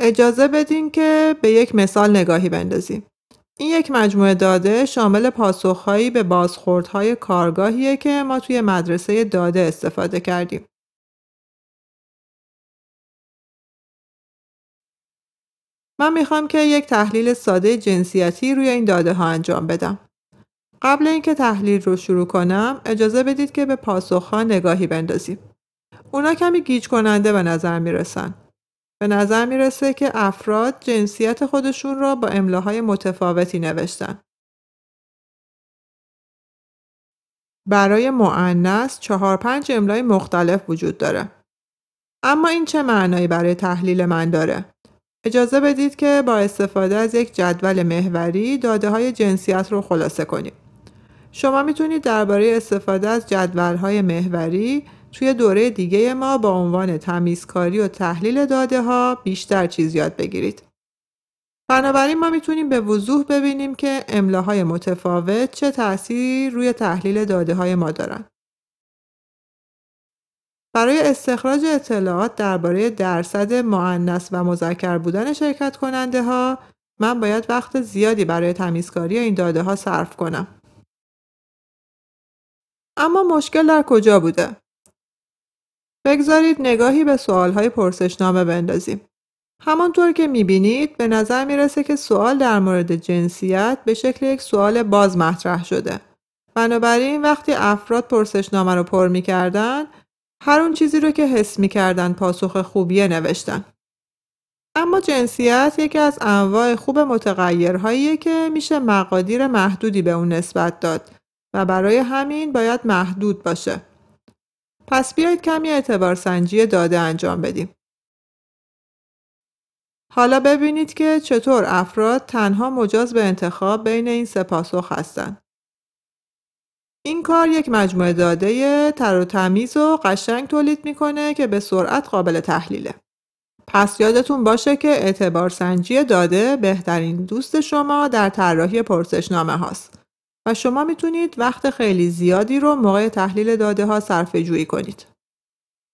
اجازه بدین که به یک مثال نگاهی بندازیم. این یک مجموعه داده شامل پاسخهایی به بازخوردهای کارگاهیه که ما توی مدرسه داده استفاده کردیم. من میخوام که یک تحلیل ساده جنسیتی روی این داده ها انجام بدم. قبل اینکه تحلیل رو شروع کنم اجازه بدید که به پاسخها نگاهی بندازیم. اونا کمی گیج کننده به نظر میرسن به نظر میرسه که افراد جنسیت خودشون را با املاهای متفاوتی نوشتن. برای معنیس چهار پنج املای مختلف وجود داره. اما این چه معنایی برای تحلیل من داره؟ اجازه بدید که با استفاده از یک جدول محوری داده های جنسیت رو خلاصه کنیم. شما میتونید درباره استفاده از جدول های محوری توی دوره دیگه ما با عنوان تمیزکاری و تحلیل داده ها بیشتر چیز یاد بگیرید. بنابراین ما میتونیم به وضوح ببینیم که املاهای متفاوت چه تأثیری روی تحلیل داده های ما دارن. برای استخراج اطلاعات درباره درصد معنس و مذکر بودن شرکت کننده ها من باید وقت زیادی برای تمیزکاری این داده ها صرف کنم. اما مشکل در کجا بوده؟ بگذارید نگاهی به های پرسشنامه بندازیم. همانطور که میبینید به نظر میرسه که سوال در مورد جنسیت به شکل یک سوال باز مطرح شده. بنابراین وقتی افراد پرسشنامه رو پر میکردن هر اون چیزی رو که حس میکردن پاسخ خوبیه نوشتن. اما جنسیت یکی از انواع خوب متغیرهایی که میشه مقادیر محدودی به اون نسبت داد و برای همین باید محدود باشه. پس بیایید کمی اعتبار سنجی داده انجام بدیم. حالا ببینید که چطور افراد تنها مجاز به انتخاب بین این سه پاسخ هستند. این کار یک مجموعه داده تر و تمیز و قشنگ تولید میکنه که به سرعت قابل تحلیله. پس یادتون باشه که اعتبار سنجی داده بهترین دوست شما در طراحی پرسشنامه هاست. و شما میتونید وقت خیلی زیادی رو موقع تحلیل داده ها صرفه جویی کنید.